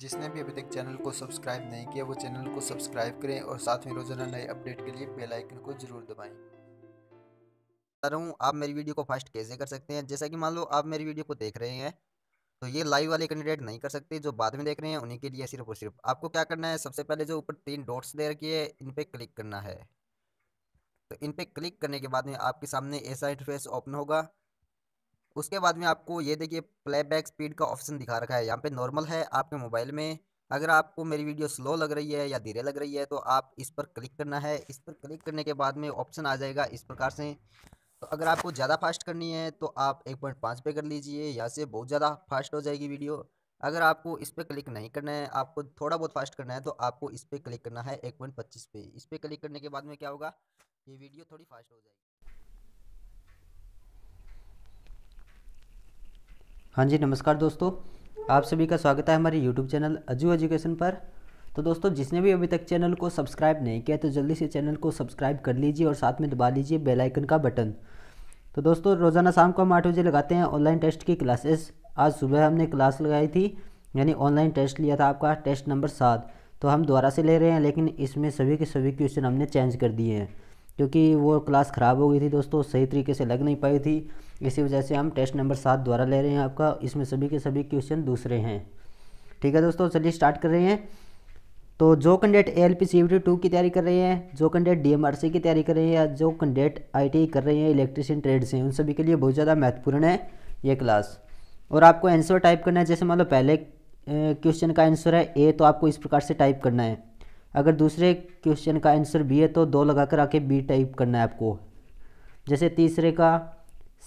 जिसने भी अभी तक चैनल को सब्सक्राइब नहीं किया वो चैनल को सब्सक्राइब करें और साथ में रोज़ाना नए अपडेट के लिए बेल आइकन को ज़रूर दबाएं बता रहा हूँ आप मेरी वीडियो को फास्ट कैसे कर सकते हैं जैसा कि मान लो आप मेरी वीडियो को देख रहे हैं तो ये लाइव वाले कैंडिडेट नहीं कर सकते जो बाद में देख रहे हैं उन्हीं के लिए सिर्फ और सिर्फ आपको क्या करना है सबसे पहले जो ऊपर तीन डॉट्स दे रखी है इन पर क्लिक करना है तो इन पर क्लिक करने के बाद में आपके सामने ऐसा इंटरफेस ओपन होगा उसके बाद में आपको ये देखिए प्लेबैक स्पीड का ऑप्शन दिखा रखा है यहाँ पे नॉर्मल है आपके मोबाइल में अगर आपको मेरी वीडियो स्लो लग रही है या धीरे लग रही है तो आप इस पर क्लिक करना है इस पर क्लिक करने के बाद में ऑप्शन आ जाएगा इस प्रकार से तो अगर आपको ज़्यादा फास्ट करनी है तो आप एक पॉइंट पाँच पे कर लीजिए यहाँ से बहुत ज़्यादा फास्ट हो जाएगी वीडियो अगर आपको इस पर क्लिक नहीं करना है आपको थोड़ा बहुत फास्ट करना है तो आपको इस पर क्लिक करना है एक पॉइंट पच्चीस पे इस पर क्लिक करने के बाद में क्या होगा ये वीडियो थोड़ी फास्ट हो जाएगी हाँ जी नमस्कार दोस्तों आप सभी का स्वागत है हमारे यूट्यूब चैनल अजू एजुकेशन पर तो दोस्तों जिसने भी अभी तक चैनल को सब्सक्राइब नहीं किया तो जल्दी से चैनल को सब्सक्राइब कर लीजिए और साथ में दबा लीजिए बेल आइकन का बटन तो दोस्तों रोज़ाना शाम को हम आठ बजे लगाते हैं ऑनलाइन टेस्ट की क्लासेस आज सुबह हमने क्लास लगाई थी यानी ऑनलाइन टेस्ट लिया था आपका टेस्ट नंबर सात तो हम दोबारा से ले रहे हैं लेकिन इसमें सभी के सभी क्वेश्चन हमने चेंज कर दिए हैं क्योंकि वो क्लास ख़राब हो गई थी दोस्तों सही तरीके से लग नहीं पाई थी इसी वजह से हम टेस्ट नंबर सात द्वारा ले रहे हैं आपका इसमें सभी के सभी क्वेश्चन दूसरे हैं ठीक है दोस्तों चलिए स्टार्ट कर रहे हैं तो जो candidate A L P C T two की तैयारी कर रहे हैं जो candidate D M R C की तैयारी कर रहे हैं या जो कैंडिडेट आई टी e कर रहे हैं इलेक्ट्रिशियन ट्रेड से उन सभी के लिए बहुत ज़्यादा महत्वपूर्ण है ये क्लास और आपको आंसर टाइप करना है जैसे मान लो पहले क्वेश्चन का आंसर है ए तो आपको इस प्रकार से टाइप करना है अगर दूसरे क्वेश्चन का आंसर बी है तो दो लगा कर आके बी टाइप करना है आपको जैसे तीसरे का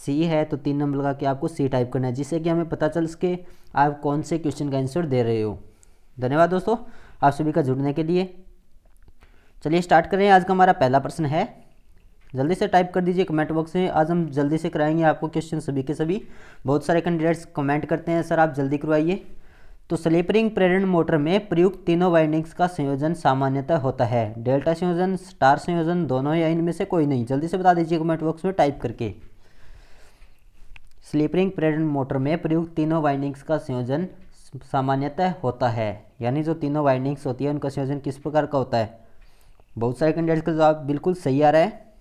सी है तो तीन नंबर लगा के आपको सी टाइप करना है जिससे कि हमें पता चल सके आप कौन से क्वेश्चन का आंसर दे रहे हो धन्यवाद दोस्तों आप सभी का जुड़ने के लिए चलिए स्टार्ट करें आज का हमारा पहला प्रश्न है जल्दी से टाइप कर दीजिए कमेंट बॉक्स में आज हम जल्दी से कराएंगे आपको क्वेश्चन सभी के सभी बहुत सारे कैंडिडेट्स कमेंट करते हैं सर आप जल्दी करवाइए तो स्लीपरिंग प्रेरण मोटर में प्रयुक्त तीनों वाइंडिंग्स का संयोजन सामान्यतः होता है डेल्टा संयोजन स्टार संयोजन दोनों या इनमें से कोई नहीं जल्दी से बता दीजिए कमेंट बॉक्स में टाइप करके स्लीपरिंग प्रेरण मोटर में प्रयुक्त तीनों वाइंडिंग्स का संयोजन सामान्यतः होता है यानी जो तीनों वाइंडिंग्स होती है उनका संयोजन किस प्रकार का होता है बहुत सारे कैंडिडेट्स का जवाब बिल्कुल सही आ रहा है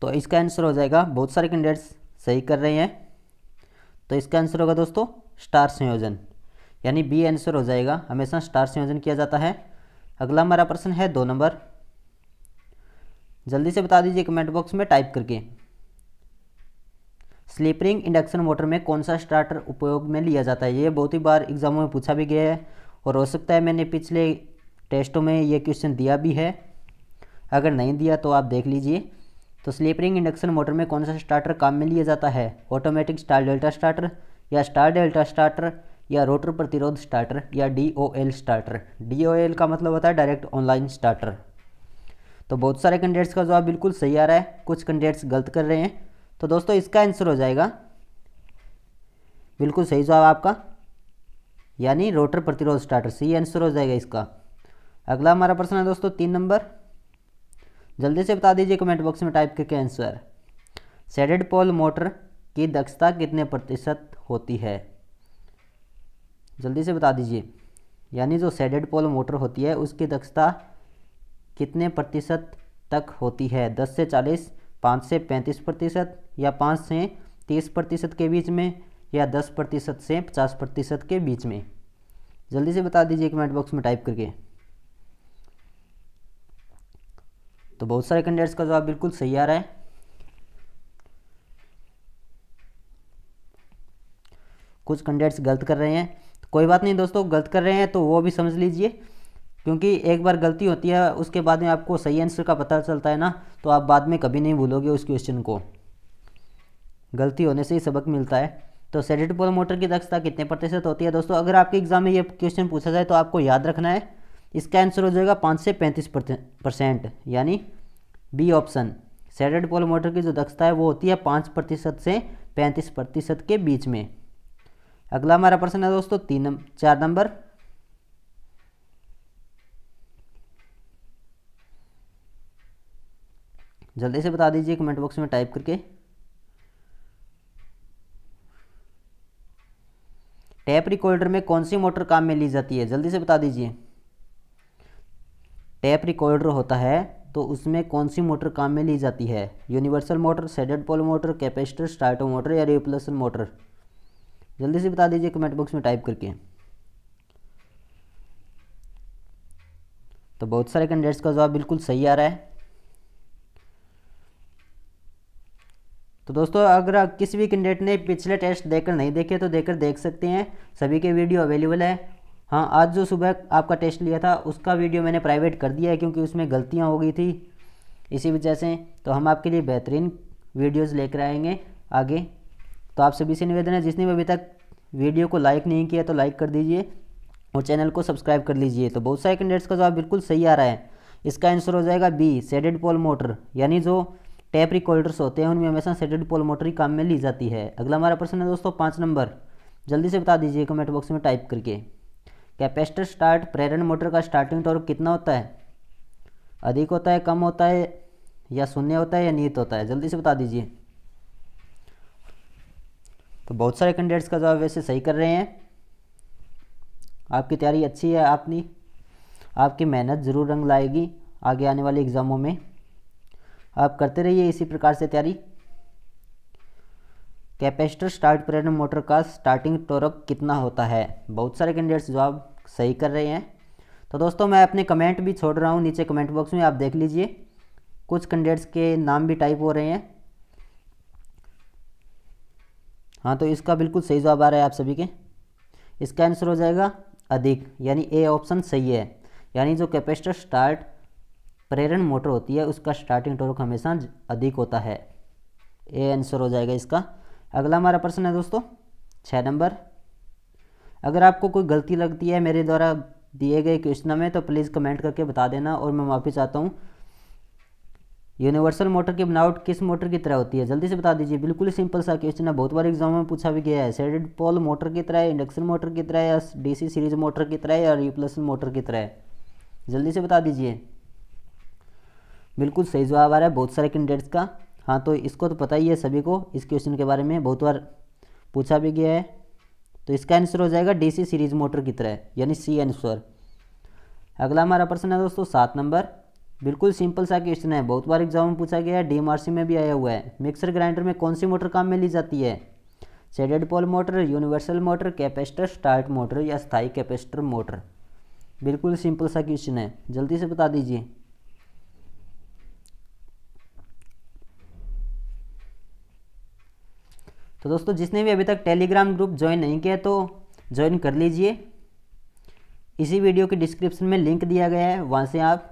तो इसका आंसर हो जाएगा बहुत सारे कैंडिडेट्स सही कर रहे हैं तो इसका आंसर होगा दोस्तों स्टार संयोजन यानी बी आंसर हो जाएगा हमेशा स्टार संयोजन किया जाता है अगला हमारा प्रश्न है दो नंबर जल्दी से बता दीजिए कमेंट बॉक्स में टाइप करके स्लीपरिंग इंडक्शन मोटर में कौन सा स्टार्टर उपयोग में लिया जाता है ये बहुत ही बार एग्जामों में पूछा भी गया है और हो सकता है मैंने पिछले टेस्टों में ये क्वेश्चन दिया भी है अगर नहीं दिया तो आप देख लीजिए तो स्लीपरिंग इंडक्शन मोटर में कौन सा स्टार्टर काम में लिया जाता है ऑटोमेटिक स्टार डेल्टा स्टार्टर या स्टार डेल्टा स्टार्टर या रोटर प्रतिरोध स्टार्टर या D O L starter D O L का मतलब होता है डायरेक्ट ऑनलाइन स्टार्टर तो बहुत सारे कैंडिडेट्स का जवाब बिल्कुल सही आ रहा है कुछ कैंडिडेट्स गलत कर रहे हैं तो दोस्तों इसका आंसर हो जाएगा बिल्कुल सही जवाब आपका यानी रोटर प्रतिरोध स्टार्टर सही आंसर हो जाएगा इसका अगला हमारा प्रश्न है दोस्तों तीन नंबर जल्दी से बता दीजिए कमेंट बॉक्स में टाइप करके आंसर सेडेड पोल मोटर की दक्षता कितने प्रतिशत होती है जल्दी से बता दीजिए यानी जो सेडेड पोल मोटर होती है उसकी दक्षता कितने प्रतिशत तक होती है दस से चालीस पाँच से पैंतीस प्रतिशत या पाँच से तीस प्रतिशत के बीच में या दस प्रतिशत से पचास प्रतिशत के बीच में जल्दी से बता दीजिए कमेंट बॉक्स में टाइप करके तो बहुत सारे कैंडिडेट्स का जवाब बिल्कुल सही आ रहा है कुछ कैंडिडेट्स गलत कर रहे हैं तो कोई बात नहीं दोस्तों गलत कर रहे हैं तो वो भी समझ लीजिए क्योंकि एक बार गलती होती है उसके बाद में आपको सही आंसर का पता चलता है ना तो आप बाद में कभी नहीं भूलोगे उस क्वेश्चन को गलती होने से ही सबक मिलता है तो सेडिट पोल मोटर की दक्षता कितने प्रतिशत होती है दोस्तों अगर आपके एग्जाम में ये क्वेश्चन पूछा जाए तो आपको याद रखना है इसका आंसर हो जाएगा पाँच से पैंतीस परसेंट यानी B option shaded pole motor की जो दक्षता है वो होती है पाँच प्रतिशत से पैंतीस प्रतिशत के बीच में अगला हमारा प्रश्न है दोस्तों तीन नंबर चार नंबर जल्दी से बता दीजिए कमेंट बॉक्स में टाइप करके टैप रिकॉर्डर में कौन सी मोटर काम में ली जाती है जल्दी से बता दीजिए टैप रिकॉर्डर होता है तो उसमें कौन सी मोटर काम में ली जाती है universal motor shaded pole motor capacitor start motor या रिप्लसन मोटर जल्दी से बता दीजिए कमेंट बॉक्स में टाइप करके तो बहुत सारे कैंडिडेट्स का जवाब बिल्कुल सही आ रहा है तो दोस्तों अगर किसी भी कैंडिडेट ने पिछले टेस्ट देकर नहीं देखे तो देखकर देख सकते हैं सभी के वीडियो अवेलेबल है हाँ आज जो सुबह आपका टेस्ट लिया था उसका वीडियो मैंने प्राइवेट कर दिया है क्योंकि उसमें गलतियाँ हो गई थी इसी वजह से तो हम आपके लिए बेहतरीन वीडियोज़ लेकर आएंगे आगे तो आप सभी से निवेदन है जिसने भी अभी तक वीडियो को लाइक नहीं किया तो लाइक कर दीजिए और चैनल को सब्सक्राइब कर लीजिए तो बहुत सारे कैंडिडेट्स का जवाब बिल्कुल सही आ रहा है इसका आंसर हो जाएगा बी सेडेड पोल मोटर यानी जो टैप रिकॉर्डर्स होते हैं उनमें हमेशा सेडेड पोल मोटर ही काम में ली जाती है अगला हमारा प्रश्न है दोस्तों पाँच नंबर जल्दी से बता दीजिए कमेंट बॉक्स में टाइप करके कैपेसिटर स्टार्ट प्रेरण मोटर का स्टार्टिंग टॉर्क कितना होता है अधिक होता है कम होता है या शून्य होता है या नीत होता है जल्दी से बता दीजिए तो बहुत सारे कैंडिडेट्स का जवाब वैसे सही कर रहे हैं आपकी तैयारी अच्छी है आपनी आपकी मेहनत ज़रूर रंग लाएगी आगे आने वाले एग्ज़ामों में आप करते रहिए इसी प्रकार से तैयारी कैपेसिटर स्टार्ट प्रेरण मोटर का स्टार्टिंग टोरक कितना होता है बहुत सारे कैंडिडेट्स जवाब सही कर रहे हैं तो दोस्तों मैं अपने कमेंट भी छोड़ रहा हूँ नीचे कमेंट बॉक्स में आप देख लीजिए कुछ कैंडिडेट्स के नाम भी टाइप हो रहे हैं हाँ तो इसका बिल्कुल सही जवाब आ रहा है आप सभी के इसका आंसर हो जाएगा अधिक यानी ए ऑप्शन सही है यानी जो कैपेसिटर स्टार्ट प्रेरण मोटर होती है उसका स्टार्टिंग टोरक हमेशा अधिक होता है ए आंसर हो जाएगा इसका अगला हमारा प्रश्न है दोस्तों छः नंबर अगर आपको कोई गलती लगती है मेरे द्वारा दिए गए क्वेश्चन में तो प्लीज़ कमेंट करके बता देना और मैं माफ़ी चाहता हूँ यूनिवर्सल मोटर की बनावट किस मोटर की तरह होती है जल्दी से बता दीजिए बिल्कुल सिंपल सा क्वेश्चन है बहुत बार एग्जाम में पूछा भी गया है सेडेड पोल मोटर की तरह इंडक्शन मोटर की तरह या डीसी सीरीज मोटर की तरह या रिप्लेसन मोटर की तरह जल्दी से बता दीजिए बिल्कुल सही जवाब आ रहा है बहुत सारे कैंडिडेट्स का हाँ तो इसको तो पता ही है सभी को इस क्वेश्चन के बारे में बहुत बार पूछा भी गया है तो इसका आंसर हो जाएगा डीसी सीरीज मोटर की तरह यानी सी आंसर अगला हमारा प्रश्न है दोस्तों सात नंबर बिल्कुल सिंपल सा क्वेश्चन है बहुत बार एग्जाम में पूछा गया है डीएमआरसी में भी आया हुआ है मिक्सर ग्राइंडर में कौन सी मोटर काम में ली जाती है shaded pole motor universal motor capacitor start motor या स्थाई कैपेसिटर मोटर बिल्कुल सिंपल सा क्वेश्चन है जल्दी से बता दीजिए तो दोस्तों जिसने भी अभी तक टेलीग्राम ग्रुप ज्वाइन नहीं किया तो ज्वाइन कर लीजिए इसी वीडियो के डिस्क्रिप्शन में लिंक दिया गया है वहाँ से आप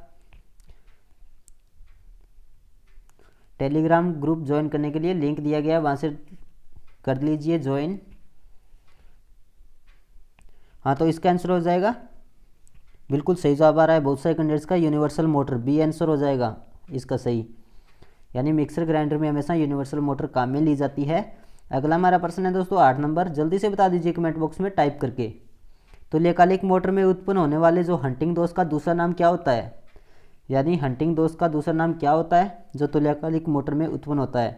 टेलीग्राम ग्रुप ज्वाइन करने के लिए लिंक दिया गया है वहाँ से कर लीजिए ज्वाइन हाँ तो इसका आंसर हो जाएगा बिल्कुल सही जवाब आ रहा है बहुत सारे कंडेंट्स का यूनिवर्सल मोटर बी आंसर हो जाएगा इसका सही यानी मिक्सर ग्राइंडर में हमेशा यूनिवर्सल मोटर काम में ली जाती है अगला हमारा प्रश्न है दोस्तों आठ नंबर जल्दी से बता दीजिए कमेंट बॉक्स में टाइप करके तो लेकालिक मोटर में उत्पन्न होने वाले जो हंटिंग दोष का दूसरा नाम क्या होता है यानी हंटिंग दोष का दूसरा नाम क्या होता है जो तुल्यकालिक तो मोटर में उत्पन्न होता है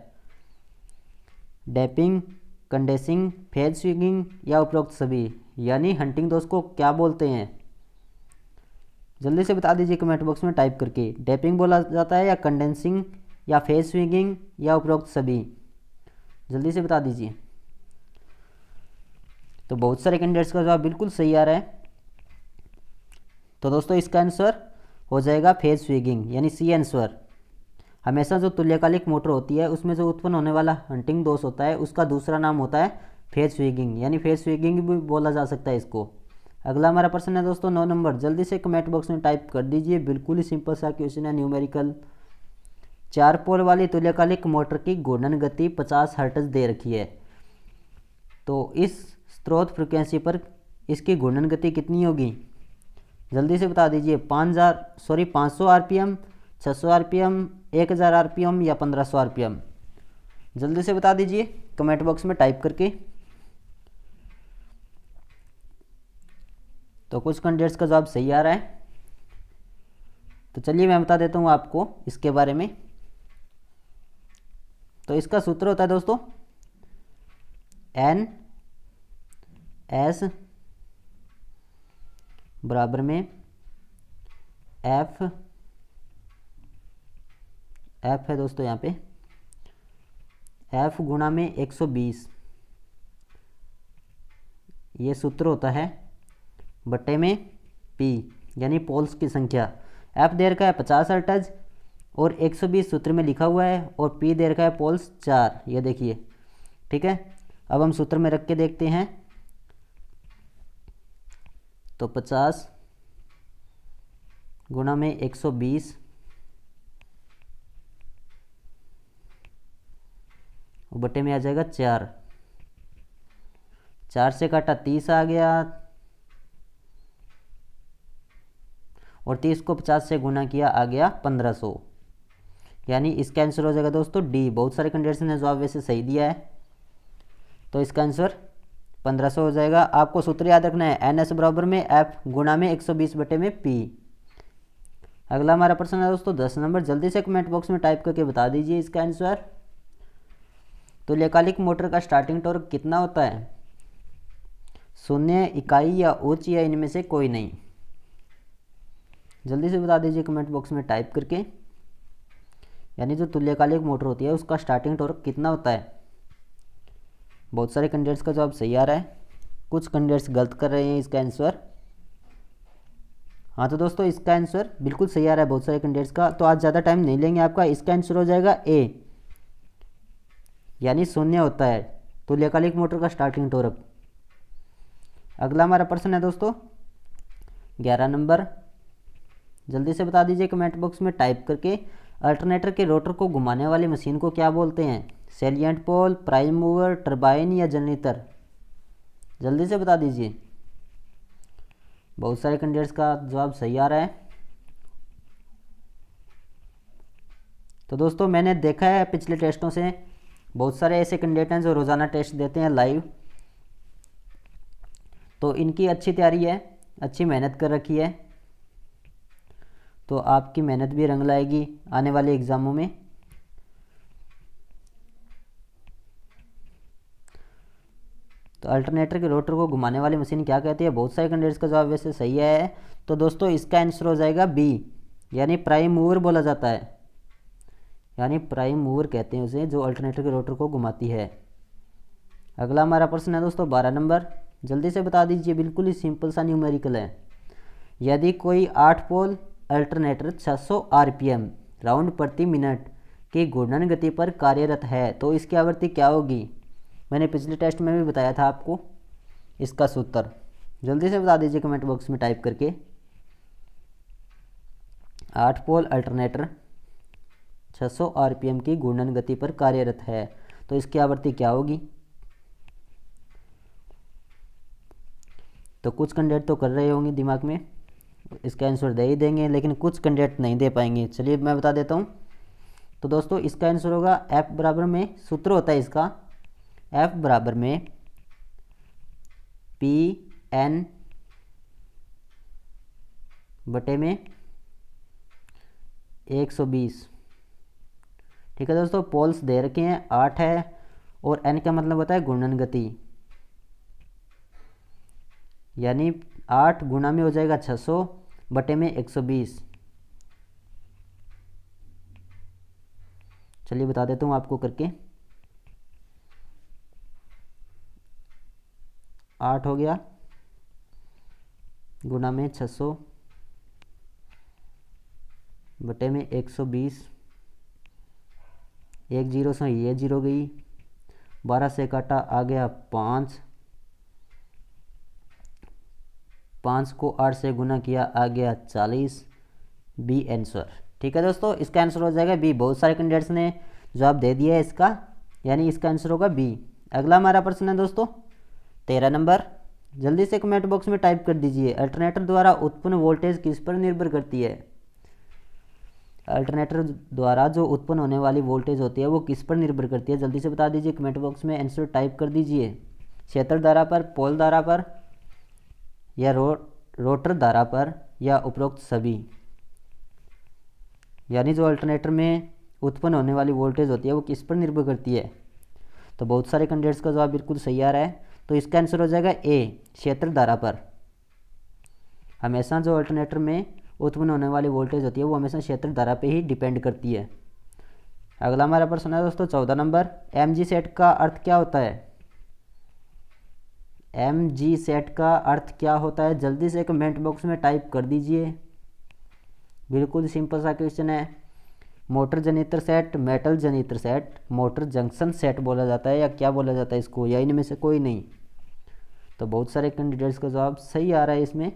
डैपिंग कंडेसिंग फेज स्विंगिंग या उपरोक्त सभी यानी हंटिंग दोष को क्या बोलते हैं जल्दी से बता दीजिए कमेंट बॉक्स में टाइप करके डैपिंग बोला जाता है या कंडेंसिंग या फेज स्विंगिंग या उपरोक्त सभी जल्दी से बता दीजिए तो बहुत सारे कैंडिडेट्स का जवाब बिल्कुल सही आ रहा है तो दोस्तों इसका आंसर हो जाएगा फेज स्विगिंग यानी सी आंसर हमेशा जो तुल्यकालिक मोटर होती है उसमें जो उत्पन्न होने वाला हंटिंग दोष होता है उसका दूसरा नाम होता है फेज स्विगिंग यानी फेज स्विगिंग भी बोला जा सकता है इसको अगला हमारा प्रश्न है दोस्तों नौ नंबर जल्दी से कमेंट बॉक्स में टाइप कर दीजिए बिल्कुल ही सिंपल सा क्वेश्चन है न्यूमेरिकल चार पोल वाली तुल्यकालिक मोटर की घूर्णन गति 50 हर्टज दे रखी है तो इस स्रोत फ्रिक्वेंसी पर इसकी घूर्णन गति कितनी होगी जल्दी से बता दीजिए पाँच हज़ार सॉरी पाँच सौ आर पी एम छः सौ आर पी एम एक हज़ार आर पी एम या पंद्रह सौ आर पी एम जल्दी से बता दीजिए कमेंट बॉक्स में टाइप करके तो कुछ कैंडिडेट्स का जवाब सही आ रहा है तो चलिए मैं बता देता हूँ आपको इसके बारे में तो इसका सूत्र होता है दोस्तों एन एस बराबर में एफ एफ है दोस्तों यहाँ पे एफ गुणा में 120 ये सूत्र होता है बट्टे में पी यानी पोल्स की संख्या एफ देर का है पचास अल्टज और 120 सूत्र में लिखा हुआ है और पी दे रखा है पोल्स चार ये देखिए ठीक है अब हम सूत्र में रख के देखते हैं तो 50 गुणा में 120 बटे में आ जाएगा चार चार से काटा तीस आ गया और तीस को पचास से गुना किया आ गया पंद्रह सौ यानी इसका आंसर हो जाएगा दोस्तों डी बहुत सारे कंडीशन है जवाब वैसे सही दिया है तो इसका आंसर 1500 हो जाएगा आपको सूत्र याद रखना है एन एस बराबर में एफ गुणा में 120 बटे में पी अगला हमारा प्रश्न है दोस्तों दस नंबर जल्दी से कमेंट बॉक्स में टाइप करके बता दीजिए इसका आंसर तो लेकालिक मोटर का स्टार्टिंग टॉर्क कितना होता है शून्य इकाई या उच्च या इनमें से कोई नहीं जल्दी से बता दीजिए कमेंट बॉक्स में टाइप करके यानी जो तुल्यकालिक मोटर होती है उसका स्टार्टिंग टॉर्क कितना होता है बहुत सारे कैंडिडेट्स का जवाब सही आ रहा है कुछ कैंडिडेट्स गलत कर रहे हैं इसका आंसर हाँ तो दोस्तों इसका आंसर बिल्कुल सही आ रहा है बहुत सारे कैंडिडेट्स का तो आज ज़्यादा टाइम नहीं लेंगे आपका इसका आंसर हो जाएगा ए यानी शून्य होता है तुल्यकालिक मोटर का स्टार्टिंग टोरप अगला हमारा प्रश्न है दोस्तों ग्यारह नंबर जल्दी से बता दीजिए कमेंट बॉक्स में टाइप करके अल्टरनेटर के रोटर को घुमाने वाली मशीन को क्या बोलते हैं salient pole prime mover turbine या जनरेटर जल्दी से बता दीजिए बहुत सारे कैंडिडेट्स का जवाब सही आ रहा है तो दोस्तों मैंने देखा है पिछले टेस्टों से बहुत सारे ऐसे कैंडिडेट हैं जो रोज़ाना टेस्ट देते हैं लाइव तो इनकी अच्छी तैयारी है अच्छी मेहनत कर रखी है तो आपकी मेहनत भी रंग लाएगी आने वाले एग्ज़ामों में तो अल्टरनेटर के रोटर को घुमाने वाली मशीन क्या कहती है बहुत सारे कैंडिडेट्स का जवाब वैसे सही है तो दोस्तों इसका आंसर हो जाएगा बी यानी प्राइम मूवर बोला जाता है यानी प्राइम मूवर कहते हैं उसे जो अल्टरनेटर के रोटर को घुमाती है अगला हमारा प्रश्न है दोस्तों बारह नंबर जल्दी से बता दीजिए बिल्कुल ही सिंपल सा न्यूमेरिकल है यदि कोई आठ पोल अल्टरनेटर 600 आरपीएम राउंड प्रति मिनट की घूर्णन गति पर कार्यरत है तो इसकी आवृत्ति क्या होगी मैंने पिछले टेस्ट में भी बताया था आपको इसका सूत्र जल्दी से बता दीजिए कमेंट बॉक्स में टाइप करके आठ पोल अल्टरनेटर 600 आरपीएम की घूर्णन गति पर कार्यरत है तो इसकी आवृत्ति क्या होगी तो कुछ कंडेट तो कर रहे होंगे दिमाग में इसका आंसर दे ही देंगे लेकिन कुछ कैंडिडेट नहीं दे पाएंगे चलिए मैं बता देता हूँ तो दोस्तों इसका आंसर होगा एफ बराबर में सूत्र होता है इसका एफ बराबर में पी एन बटे में 120 ठीक है दोस्तों पोल्स दे रखे हैं आठ है और एन का मतलब होता है घुंडन गति यानी आठ गुना में हो जाएगा छः सौ बटे में एक सौ बीस चलिए बता देता हूँ आपको करके आठ हो गया गुना में छः सौ बटे में एक सौ बीस एक जीरो से ये जीरो गई बारह से काटा आ गया पाँच पाँच को आठ से गुना किया आ गया चालीस बी आंसर ठीक है दोस्तों इसका आंसर हो जाएगा बी बहुत सारे कैंडिडेट्स ने जवाब दे दिया है इसका यानी इसका आंसर होगा बी अगला हमारा प्रश्न है दोस्तों तेरह नंबर जल्दी से कमेंट बॉक्स में टाइप कर दीजिए अल्टरनेटर द्वारा उत्पन्न वोल्टेज किस पर निर्भर करती है अल्टरनेटर द्वारा जो उत्पन्न होने वाली वोल्टेज होती है वो किस पर निर्भर करती है जल्दी से बता दीजिए कमेंट बॉक्स में आंसर टाइप कर दीजिए क्षेत्र धारा पर पोल धारा पर या रो रोटर धारा पर या उपरोक्त सभी यानी जो अल्टरनेटर में उत्पन्न होने वाली वोल्टेज होती है वो किस पर निर्भर करती है तो बहुत सारे कैंडिडेट्स का जवाब बिल्कुल सही आ रहा है तो इसका आंसर हो जाएगा ए क्षेत्र धारा पर हमेशा जो अल्टरनेटर में उत्पन्न होने वाली वोल्टेज होती है वो हमेशा क्षेत्र धारा पर ही डिपेंड करती है अगला हमारा प्रश्न है दोस्तों चौदह नंबर एम जी सेट का अर्थ क्या होता है एम जी सेट का अर्थ क्या होता है जल्दी से कमेंट बॉक्स में टाइप कर दीजिए बिल्कुल सिंपल सा क्वेश्चन है मोटर जनित्र सेट मेटल जनित्र सेट मोटर जंक्शन सेट बोला जाता है या क्या बोला जाता है इसको या इनमें से कोई नहीं तो बहुत सारे कैंडिडेट्स का जवाब सही आ रहा है इसमें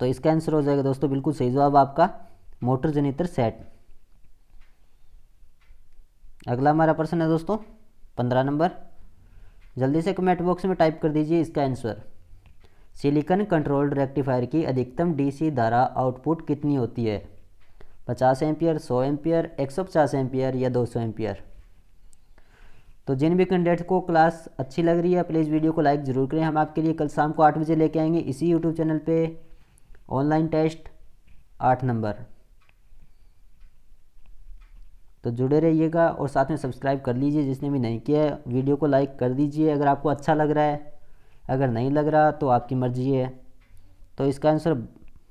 तो इसका आंसर हो जाएगा दोस्तों बिल्कुल सही जवाब आपका मोटर जनित्र सेट अगला हमारा प्रश्न है दोस्तों पंद्रह नंबर जल्दी से कमेंट बॉक्स में टाइप कर दीजिए इसका आंसर सिलिकन कंट्रोल्ड रेक्टिफायर की अधिकतम डीसी धारा आउटपुट कितनी होती है 50 एम्पियर 100 एम्पियर 150 एम्पियर या 200 एम्पियर तो जिन भी कैंडिडेट को क्लास अच्छी लग रही है प्लीज़ वीडियो को लाइक ज़रूर करें हम आपके लिए कल शाम को आठ बजे लेके आएंगे इसी यूट्यूब चैनल पर ऑनलाइन टेस्ट आठ नंबर तो जुड़े रहिएगा और साथ में सब्सक्राइब कर लीजिए जिसने भी नहीं किया है वीडियो को लाइक कर दीजिए अगर आपको अच्छा लग रहा है अगर नहीं लग रहा तो आपकी मर्जी है तो इसका आंसर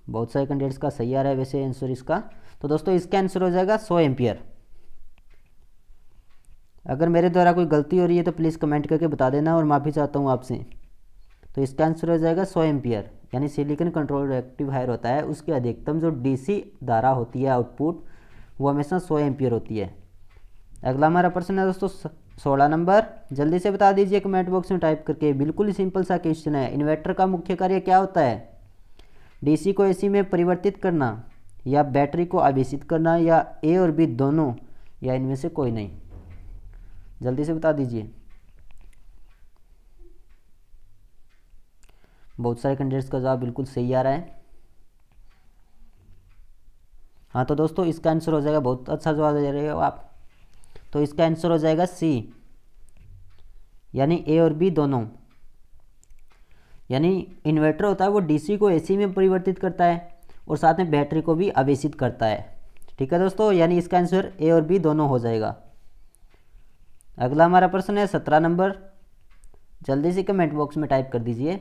बहुत सारे कैंडिडेट्स का सही आ रहा है वैसे आंसर इसका तो दोस्तों इसका आंसर हो जाएगा सौ एम्पियर अगर मेरे द्वारा कोई गलती हो रही है तो प्लीज़ कमेंट करके बता देना और माफ़ी चाहता हूँ आपसे तो इसका आंसर हो जाएगा सौ एम्पियर यानी सिलिकन कंट्रोल रिएक्टिव हायर होता है उसके अधिकतम जो डीसी धारा होती है आउटपुट वो हमेशा सौ एम्पियर होती है अगला हमारा प्रश्न है दोस्तों सोलह नंबर जल्दी से बता दीजिए कमेंट बॉक्स में टाइप करके बिल्कुल ही सिंपल सा क्वेश्चन है इन्वर्टर का मुख्य कार्य क्या होता है डीसी को एसी में परिवर्तित करना या बैटरी को आवेशित करना या ए और बी दोनों या इनमें से कोई नहीं जल्दी से बता दीजिए बहुत सारे कैंडिडेट्स का जवाब बिल्कुल सही आ रहा है हाँ तो दोस्तों इसका आंसर हो जाएगा बहुत अच्छा जवाब दे रहे हो आप तो इसका आंसर हो जाएगा सी यानी ए और बी दोनों यानी इन्वर्टर होता है वो डीसी को एसी में परिवर्तित करता है और साथ में बैटरी को भी आवेशित करता है ठीक है दोस्तों यानी इसका आंसर ए और बी दोनों हो जाएगा अगला हमारा प्रश्न है सत्रह नंबर जल्दी से कमेंट बॉक्स में टाइप कर दीजिए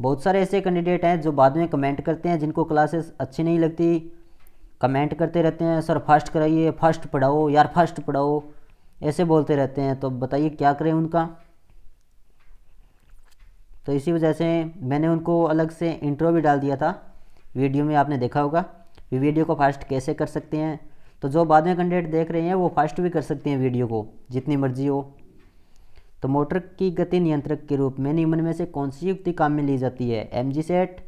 बहुत सारे ऐसे कैंडिडेट हैं जो बाद में कमेंट करते हैं जिनको क्लासेस अच्छी नहीं लगती कमेंट करते रहते हैं सर फर्स्ट कराइए फर्स्ट पढ़ाओ यार फर्स्ट पढ़ाओ ऐसे बोलते रहते हैं तो बताइए क्या करें उनका तो इसी वजह से मैंने उनको अलग से इंट्रो भी डाल दिया था वीडियो में आपने देखा होगा कि वीडियो को फास्ट कैसे कर सकते हैं तो जो बाद में कंटेंट देख रहे हैं वो फास्ट भी कर सकते हैं वीडियो को जितनी मर्जी हो तो मोटर की गति नियंत्रक के रूप में निम्न में से कौन सी युक्ति काम में ली जाती है M G set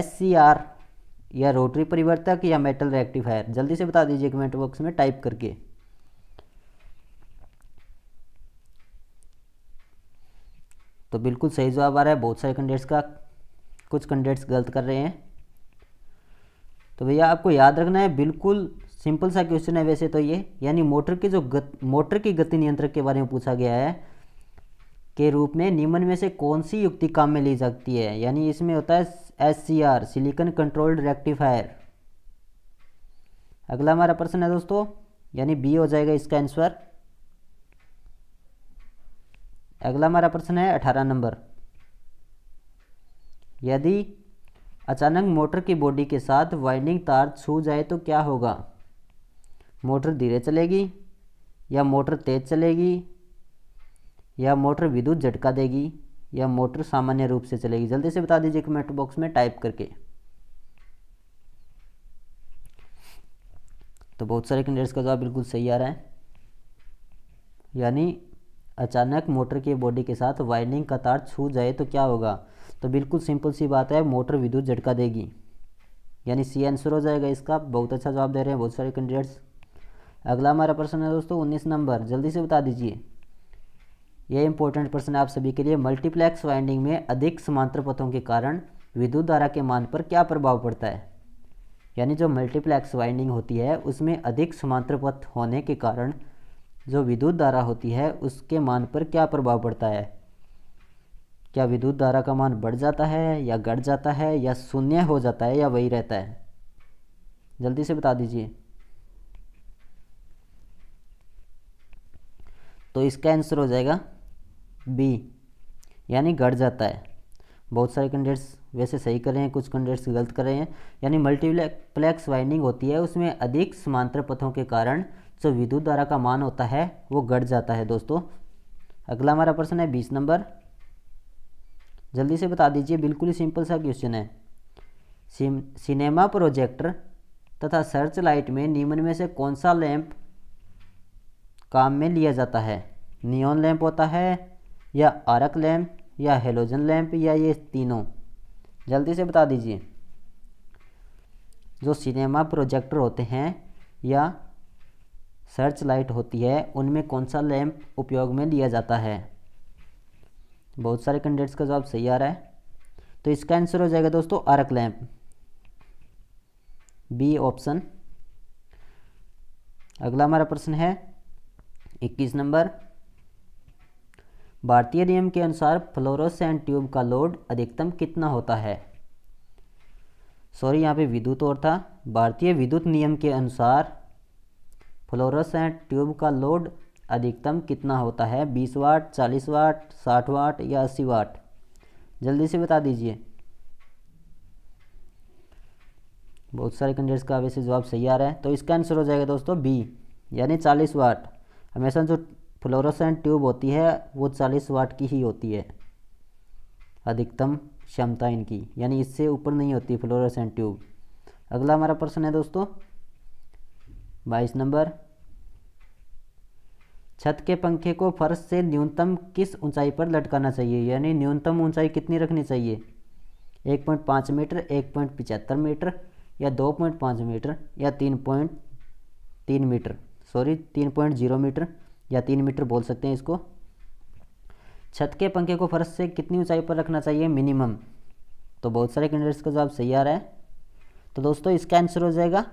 S C R या रोटरी परिवर्तक या मेटल रेक्टिफायर जल्दी से बता दीजिए कमेंट बॉक्स में टाइप करके तो बिल्कुल सही जवाब आ रहा है बहुत सारे कैंडिडेट्स का कुछ कैंडिडेट्स गलत कर रहे हैं तो भैया आपको याद रखना है बिल्कुल सिंपल सा क्वेश्चन है वैसे तो ये यानी मोटर की जो गत, मोटर की गति नियंत्रक के बारे में पूछा गया है के रूप में निम्न में से कौन सी युक्ति काम में ली जाती है यानी इसमें होता है S C R silicon controlled rectifier अगला हमारा प्रश्न है दोस्तों यानी बी हो जाएगा इसका आंसर अगला हमारा प्रश्न है अठारह नंबर यदि अचानक मोटर की बॉडी के साथ वाइंडिंग तार छू जाए तो क्या होगा मोटर धीरे चलेगी या मोटर तेज चलेगी या मोटर विद्युत झटका देगी या मोटर सामान्य रूप से चलेगी जल्दी से बता दीजिए कमेंट बॉक्स में टाइप करके तो बहुत सारे कैंडिडेट्स का जवाब बिल्कुल सही आ रहा है यानी अचानक मोटर के बॉडी के साथ वायरिंग का तार छू जाए तो क्या होगा तो बिल्कुल सिंपल सी बात है मोटर विद्युत झटका देगी यानी सी आंसर हो जाएगा इसका बहुत अच्छा जवाब दे रहे हैं बहुत सारे कैंडिडेट्स अगला हमारा प्रश्न है दोस्तों उन्नीस नंबर जल्दी से बता दीजिए यह इंपॉर्टेंट प्रश्न आप सभी के लिए मल्टीप्लेक्स वाइंडिंग में अधिक समांतर पथों के कारण विद्युत धारा के मान पर क्या प्रभाव पड़ता है यानी जो मल्टीप्लेक्स वाइंडिंग होती है उसमें अधिक समांतर पथ होने के कारण जो विद्युत धारा होती है उसके मान पर क्या प्रभाव पड़ता है क्या विद्युत धारा का मान बढ़ जाता है या घट जाता है या शून्य हो जाता है या वही रहता है जल्दी से बता दीजिए तो इसका आंसर हो जाएगा बी यानी घट जाता है बहुत सारे कैंडिडेट्स वैसे सही कर रहे हैं कुछ कैंडिडेट्स गलत कर रहे हैं यानी मल्टीप्लेक्स वाइंडिंग होती है उसमें अधिक समांतर पथों के कारण जो विद्युत धारा का मान होता है वो घट जाता है दोस्तों अगला हमारा प्रश्न है बीस नंबर जल्दी से बता दीजिए बिल्कुल ही सिंपल सा क्वेश्चन है सिनेमा प्रोजेक्टर तथा सर्च लाइट में निम्न में से कौन सा लैंप काम में लिया जाता है नियॉन लैंप होता है या आरक लैम्प या हेलोजन लैम्प या ये तीनों जल्दी से बता दीजिए जो सिनेमा प्रोजेक्टर होते हैं या सर्च लाइट होती है उनमें कौन सा लैम्प उपयोग में लिया जाता है बहुत सारे कैंडिडेट्स का जवाब सही आ रहा है तो इसका आंसर हो जाएगा दोस्तों आरक लैम्प बी ऑप्शन अगला हमारा प्रश्न है 21 नंबर भारतीय नियम के अनुसार फ्लोरोसेंट ट्यूब का लोड अधिकतम कितना होता है सॉरी यहाँ पे विद्युत और था भारतीय विद्युत नियम के अनुसार फ्लोरोसेंट ट्यूब का लोड अधिकतम कितना होता है 20 वाट 40 वाट 60 वाट या 80 वाट जल्दी से बता दीजिए बहुत सारे कैंडिडेट्स का वैसे जवाब सही आ रहा है तो इसका आंसर हो जाएगा दोस्तों बी यानी 40 वाट हमेशा जो फ्लोरोसेंट ट्यूब होती है वो 40 वाट की ही होती है अधिकतम क्षमता इनकी यानी इससे ऊपर नहीं होती फ्लोरोसेंट ट्यूब अगला हमारा प्रश्न है दोस्तों बाईस नंबर छत के पंखे को फर्श से न्यूनतम किस ऊंचाई पर लटकाना चाहिए यानी न्यूनतम ऊंचाई कितनी रखनी चाहिए एक पॉइंट पाँच मीटर एक पॉइंट पिचहत्तर मीटर या दो पॉइंट पाँच मीटर या तीन पॉइंट तीन मीटर सॉरी तीन पॉइंट जीरो मीटर या तीन मीटर बोल सकते हैं इसको छत के पंखे को फर्श से कितनी ऊंचाई पर रखना चाहिए मिनिमम तो बहुत सारे कैंडिडेट्स का जवाब सही आ रहा है तो दोस्तों इसका आंसर हो जाएगा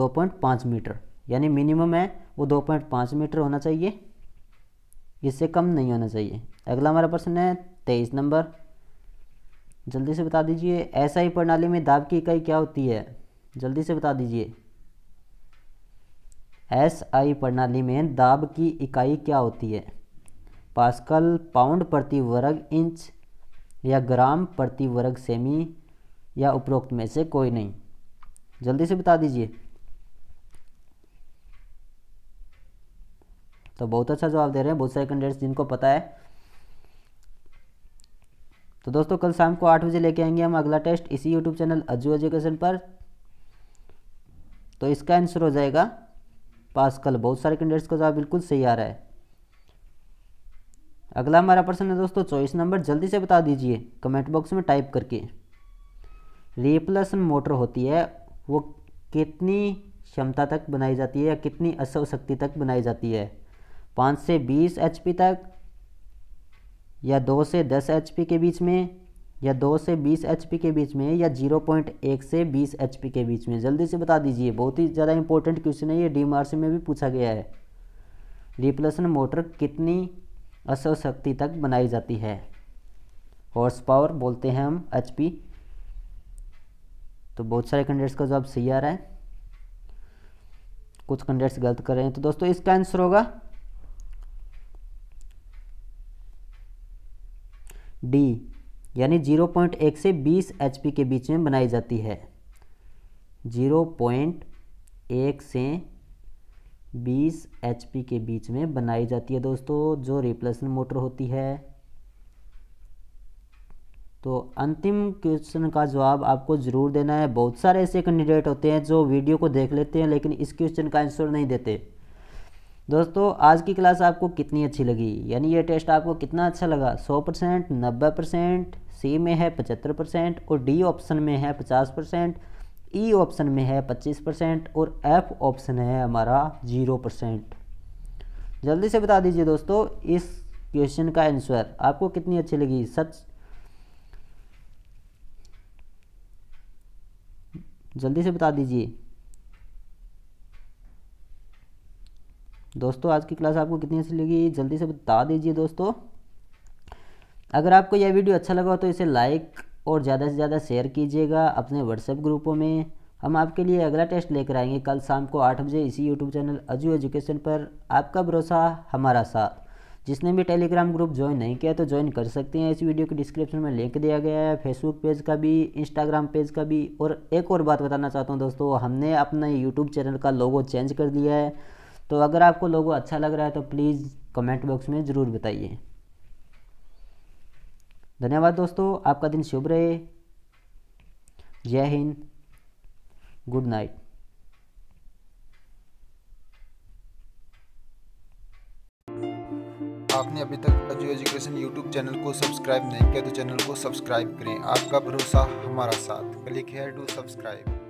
2.5 मीटर यानी मिनिमम है वो 2.5 मीटर होना चाहिए इससे कम नहीं होना चाहिए अगला हमारा प्रश्न है तेईस नंबर जल्दी से बता दीजिए ऐसा ही प्रणाली में दाब की इकाई क्या होती है जल्दी से बता दीजिए एस आई प्रणाली में दाब की इकाई क्या होती है पास्कल पाउंड प्रति वर्ग इंच या ग्राम प्रति वर्ग सेमी या उपरोक्त में से कोई नहीं जल्दी से बता दीजिए तो बहुत अच्छा जवाब दे रहे हैं बहुत सारे कैंडिडेट्स जिनको पता है तो दोस्तों कल शाम को आठ बजे लेके आएंगे हम अगला टेस्ट इसी यूट्यूब चैनल अजू एजुकेशन पर तो इसका आंसर हो जाएगा पास्कल बहुत सारे कैंडिडेट्स का जवाब बिल्कुल सही आ रहा है अगला हमारा प्रश्न है दोस्तों चॉइस नंबर जल्दी से बता दीजिए कमेंट बॉक्स में टाइप करके रिप्लसन मोटर होती है वो कितनी क्षमता तक बनाई जाती है या कितनी असव शक्ति तक बनाई जाती है पाँच से बीस एच तक या दो से दस एच के बीच में या दो से बीस एच के बीच में या जीरो पॉइंट एक से बीस एच के बीच में जल्दी से बता दीजिए बहुत ही ज़्यादा इंपॉर्टेंट क्वेश्चन है ये डी में भी पूछा गया है रिप्लेसन मोटर कितनी असव शक्ति तक बनाई जाती है हॉर्स पावर बोलते हैं हम एच तो बहुत सारे कैंडिडेट्स का जवाब सही आ रहा है कुछ कैंडिडेट्स गलत कर रहे हैं तो दोस्तों इसका आंसर होगा डी यानी 0.1 से 20 एच के बीच में बनाई जाती है 0.1 से 20 एच के बीच में बनाई जाती है दोस्तों जो रिप्लेसमेंट मोटर होती है तो अंतिम क्वेश्चन का जवाब आपको ज़रूर देना है बहुत सारे ऐसे कैंडिडेट होते हैं जो वीडियो को देख लेते हैं लेकिन इस क्वेश्चन का आंसर नहीं देते दोस्तों आज की क्लास आपको कितनी अच्छी लगी यानी ये टेस्ट आपको कितना अच्छा लगा 100 परसेंट नब्बे परसेंट सी में है 75 परसेंट और डी ऑप्शन में है 50 परसेंट ई ऑप्शन में है 25 परसेंट और एफ ऑप्शन है हमारा जीरो परसेंट जल्दी से बता दीजिए दोस्तों इस क्वेश्चन का आंसर आपको कितनी अच्छी लगी सच जल्दी से बता दीजिए दोस्तों आज की क्लास आपको कितनी अच्छी लगी जल्दी से बता दीजिए दोस्तों अगर आपको यह वीडियो अच्छा लगा तो इसे लाइक और ज़्यादा से ज़्यादा शेयर कीजिएगा अपने व्हाट्सएप ग्रुपों में हम आपके लिए अगला टेस्ट लेकर आएंगे कल शाम को आठ बजे इसी यूट्यूब चैनल अजू एजुकेशन पर आपका भरोसा हमारा साथ जिसने भी टेलीग्राम ग्रुप ज्वाइन नहीं किया तो ज्वाइन कर सकते हैं इस वीडियो के डिस्क्रिप्शन में लिंक दिया गया है फेसबुक पेज का भी इंस्टाग्राम पेज का भी और एक और बात बताना चाहता हूँ दोस्तों हमने अपने यूट्यूब चैनल का लोगो चेंज कर दिया है तो अगर आपको लोगो अच्छा लग रहा है तो प्लीज़ कमेंट बॉक्स में ज़रूर बताइए धन्यवाद दोस्तों आपका दिन शुभ रहे जय हिंद गुड नाइट आपने अभी तक अजय एजुकेशन यूट्यूब चैनल को सब्सक्राइब नहीं किया तो चैनल को सब्सक्राइब करें आपका भरोसा हमारा साथ क्लिक हेयर टू सब्सक्राइब